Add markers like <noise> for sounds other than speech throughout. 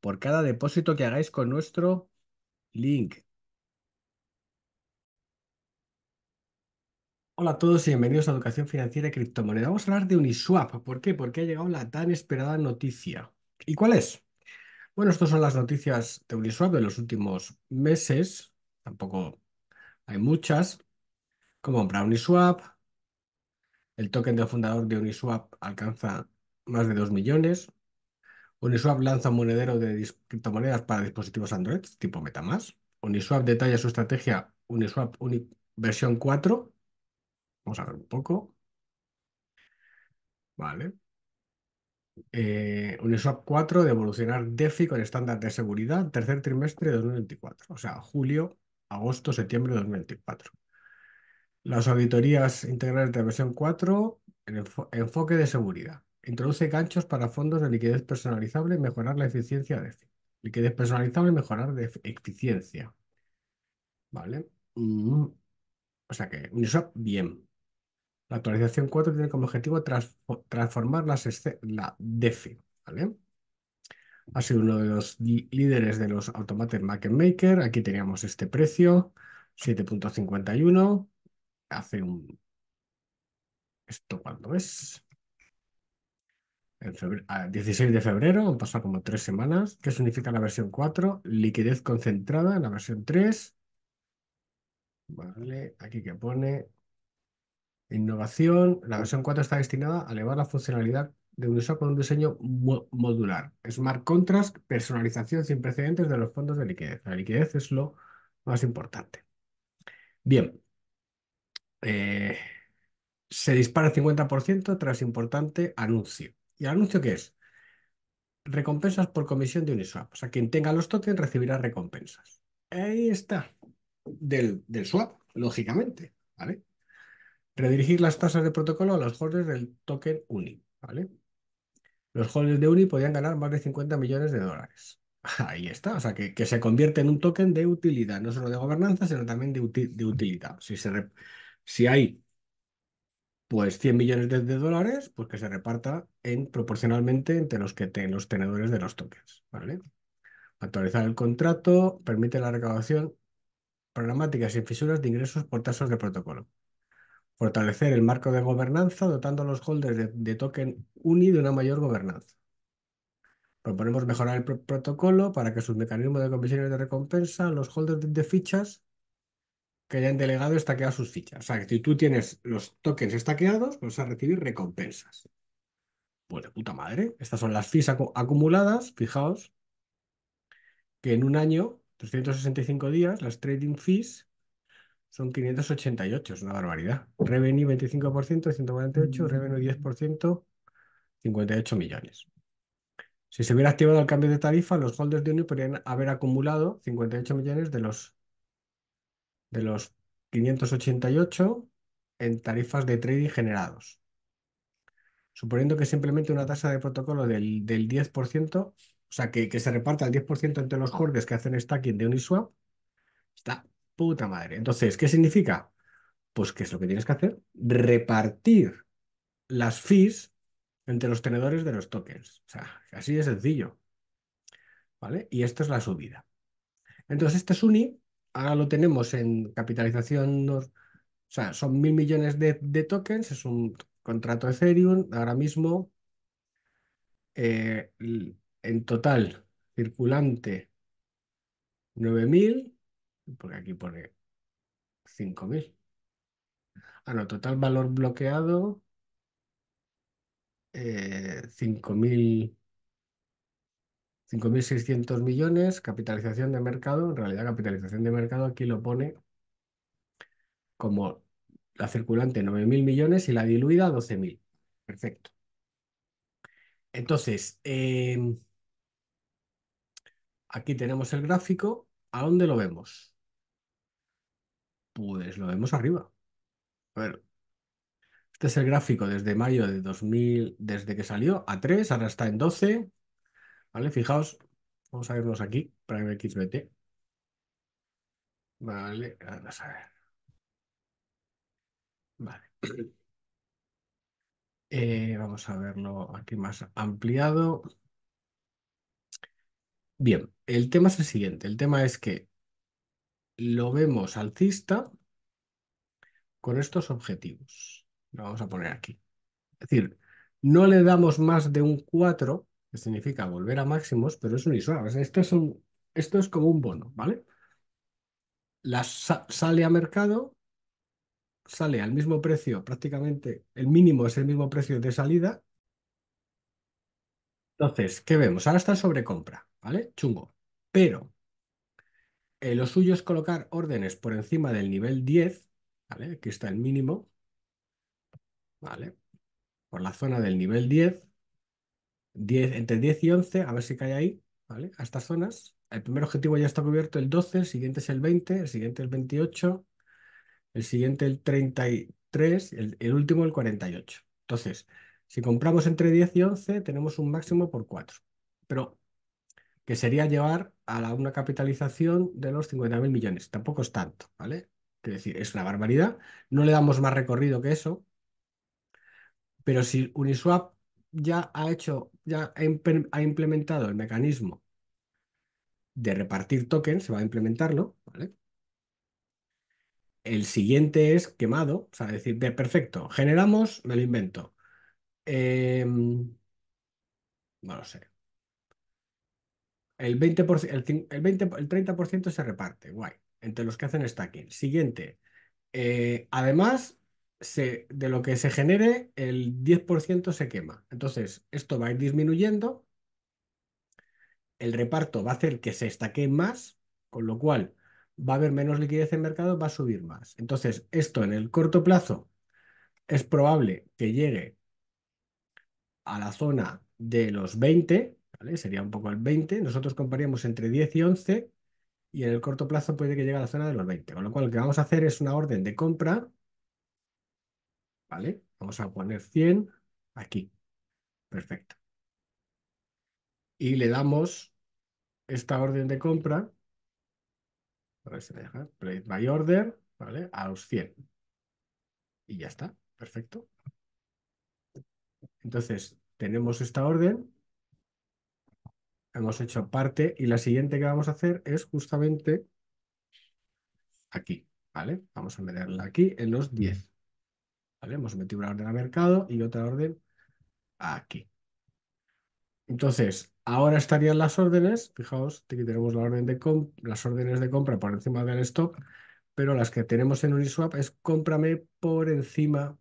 por cada depósito que hagáis con nuestro link. Hola a todos y bienvenidos a Educación Financiera y Criptomonedas. Vamos a hablar de Uniswap. ¿Por qué? Porque ha llegado la tan esperada noticia. ¿Y cuál es? Bueno, estas son las noticias de Uniswap de los últimos meses. Tampoco hay muchas. Como brownie Uniswap. El token del fundador de Uniswap alcanza más de 2 millones. Uniswap lanza un monedero de criptomonedas para dispositivos Android tipo MetaMask. Uniswap detalla su estrategia Uniswap versión 4. Vamos a ver un poco. Vale. Eh, Uniswap 4 de evolucionar DeFi con estándar de seguridad tercer trimestre de 2024, o sea, julio, agosto, septiembre de 2024. Las auditorías integrales de versión 4, enfoque de seguridad. Introduce ganchos para fondos de liquidez personalizable, y mejorar la eficiencia de liquidez personalizable, mejorar de eficiencia. Vale. Mm. O sea que Uniswap, bien. La actualización 4 tiene como objetivo transformar la DeFi. ¿vale? Ha sido uno de los líderes de los automates Market Maker. Aquí teníamos este precio, 7.51. Hace un... ¿Esto cuándo es? el 16 ah, de febrero, han pasado como tres semanas. ¿Qué significa la versión 4? Liquidez concentrada en la versión 3. Vale, aquí que pone innovación. La versión 4 está destinada a elevar la funcionalidad de un usuario con un diseño modular. Smart contrast, personalización sin precedentes de los fondos de liquidez. La liquidez es lo más importante. Bien. Eh, se dispara el 50% tras importante anuncio. ¿Y el anuncio qué es? Recompensas por comisión de Uniswap. O sea, quien tenga los tokens recibirá recompensas. Ahí está. Del, swap, lógicamente. ¿Vale? Redirigir las tasas de protocolo a los holders del token UNI. ¿Vale? Los holders de UNI podían ganar más de 50 millones de dólares. <laughs> Ahí está, o sea, que, que, se convierte en un token de utilidad, no solo de gobernanza, sino también de, utilidad. Si, se si hay pues 100 millones de, dólares, pues que se reparta en, proporcionalmente entre los, que los tenedores de los tokens. ¿vale? Actualizar el contrato permite la recaudación programática sin fisuras de ingresos por tasas de protocolo. Fortalecer el marco de gobernanza dotando a los holders de, token UNI de una mayor gobernanza. Proponemos mejorar el protocolo para que sus mecanismos de comisiones de recompensa, los holders de fichas que hayan delegado estaqueado sus fichas. O sea, que si tú tienes los tokens estaqueados, pues vas a recibir recompensas. Pues de puta madre. Estas son las fees acumuladas, fijaos, que en un año, 365 días, las trading fees son 588, es una barbaridad. Revenue 25%, 148, mm. revenue 10%, 58 millones. Si se hubiera activado el cambio de tarifa, los holders de Uni podrían haber acumulado 58 millones de los de los 588 en tarifas de trading generados. Suponiendo que simplemente una tasa de protocolo del, 10%, o sea, que, que se reparta el 10% entre los holders que hacen stacking de Uniswap, está puta madre. Entonces, ¿qué significa? Pues, ¿qué es lo que tienes que hacer? Repartir las fees entre los tenedores de los tokens. O sea, así de sencillo. ¿Vale? Y esto es la subida. Entonces, este es UNI ahora lo tenemos en capitalización, o sea, son mil millones de, tokens, es un contrato Ethereum, ahora mismo eh, en total circulante 9000, porque aquí pone 5000. Ah, no, total valor bloqueado eh, 5000. 5.600 millones, capitalización de mercado, en realidad capitalización de mercado aquí lo pone como la circulante 9.000 millones y la diluida 12.000. Perfecto. Entonces, em, aquí tenemos el gráfico. ¿A dónde lo vemos? Pues lo vemos arriba. A ver, este es el gráfico desde mayo de 2000, desde que salió a 3, ahora está en 12, ¿Vale? Fijaos, vamos a irnos aquí, prime xbt. Vale, vamos a ver. Vale. <clears throat> Eh, vamos a verlo aquí más ampliado. Bien, el tema es el siguiente. El tema es que lo vemos alcista con estos objetivos. Lo vamos a poner aquí. Es decir, no le damos más de un 4 significa volver a máximos, pero es un esto, es como un bono, ¿vale? La sale a mercado, sale al mismo precio, prácticamente el mínimo es el mismo precio de salida. Entonces, ¿qué vemos? Ahora está sobre compra, ¿vale? Chungo. Pero eh, lo suyo es colocar órdenes por encima del nivel 10, ¿vale? Aquí está el mínimo, ¿vale? Por la zona del nivel 10, 10, entre 10 y 11, a ver si cae ahí, ¿vale? A estas zonas. El primer objetivo ya está cubierto el 12, el siguiente es el 20, el siguiente el 28, el siguiente el 33, el, último el 48. Entonces, si compramos entre 10 y 11, tenemos un máximo por 4, pero que sería llevar a una capitalización de los 50.000 millones. Tampoco es tanto, ¿vale? Quiero decir, es una barbaridad. No le damos más recorrido que eso. Pero si Uniswap ya ha hecho, ya ha implementado el mecanismo de repartir tokens, se va a implementarlo, ¿vale? El siguiente es quemado, o sea, decir, de perfecto, generamos, me lo invento. Em, no lo sé. El 20%, el, 20, el 30% se reparte, guay, entre los que hacen stacking. Siguiente, eh, además, de lo que se genere, el 10% se quema. Entonces, esto va a ir disminuyendo, el reparto va a hacer que se estaque más, con lo cual va a haber menos liquidez en mercado, va a subir más. Entonces, esto en el corto plazo es probable que llegue a la zona de los 20, sería un poco el 20, nosotros compararíamos entre 10 y 11 y en el corto plazo puede que llegue a la zona de los 20, con lo cual lo que vamos a hacer es una orden de compra ¿Vale? Vamos a poner 100 aquí. Perfecto. Y le damos esta orden de compra. A ver Place by order, ¿vale? A los 100. Y ya está. Perfecto. Entonces, tenemos esta orden. Hemos hecho parte. Y la siguiente que vamos a hacer es justamente aquí, ¿vale? Vamos a meterla aquí en los 10. Hemos metido una orden a mercado y otra orden aquí. Entonces, ahora estarían las órdenes, fijaos, aquí tenemos la orden de las órdenes de compra por encima del stock, pero las que tenemos en Uniswap es cómprame por encima,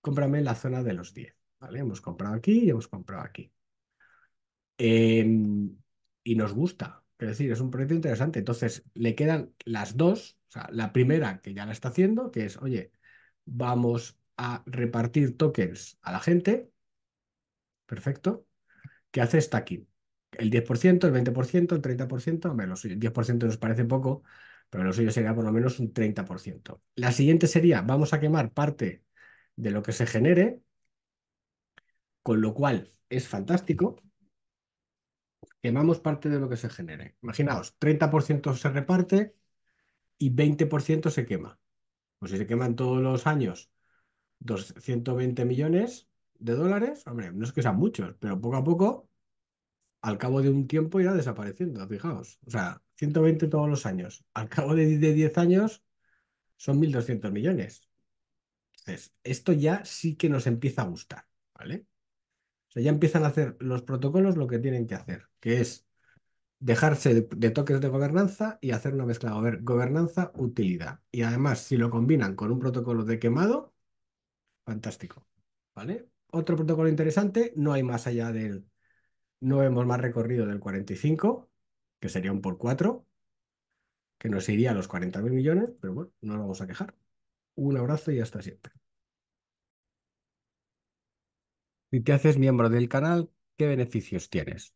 cómprame la zona de los 10, ¿vale? Hemos comprado aquí y hemos comprado aquí. Em, y nos gusta, es decir, es un proyecto interesante. Entonces, le quedan las dos, o sea, la primera que ya la está haciendo, que es, oye, vamos a repartir tokens a la gente, perfecto, ¿Qué hace stacking. El 10%, el 20%, el 30%, menos el 10% nos parece poco, pero lo suyo sería por lo menos un 30%. La siguiente sería, vamos a quemar parte de lo que se genere, con lo cual es fantástico. Quemamos parte de lo que se genere. Imaginaos, 30% se reparte y 20% se quema. Pues si se queman todos los años 220 millones de dólares, hombre, no es que sean muchos, pero poco a poco, al cabo de un tiempo irá desapareciendo, fijaos. O sea, 120 todos los años. Al cabo de, 10 años son 1.200 millones. Entonces, esto ya sí que nos empieza a gustar, ¿vale? O sea, ya empiezan a hacer los protocolos lo que tienen que hacer, que es dejarse de, toques de gobernanza y hacer una mezcla gobernanza-utilidad. Y además, si lo combinan con un protocolo de quemado, fantástico. ¿Vale? Otro protocolo interesante, no hay más allá del, no hemos más recorrido del 45, que sería un por 4, que nos iría a los 40.000 millones, pero bueno, no nos vamos a quejar. Un abrazo y hasta siempre. Si te haces miembro del canal, ¿qué beneficios tienes?